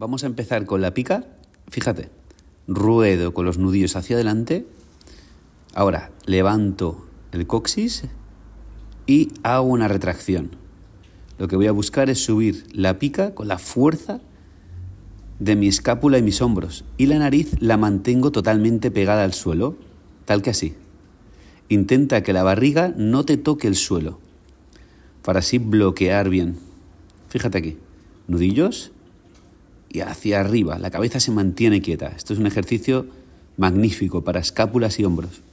Vamos a empezar con la pica. Fíjate, ruedo con los nudillos hacia adelante. Ahora levanto el coxis y hago una retracción. Lo que voy a buscar es subir la pica con la fuerza de mi escápula y mis hombros. Y la nariz la mantengo totalmente pegada al suelo, tal que así. Intenta que la barriga no te toque el suelo, para así bloquear bien. Fíjate aquí, nudillos, y hacia arriba. La cabeza se mantiene quieta. Esto es un ejercicio magnífico para escápulas y hombros.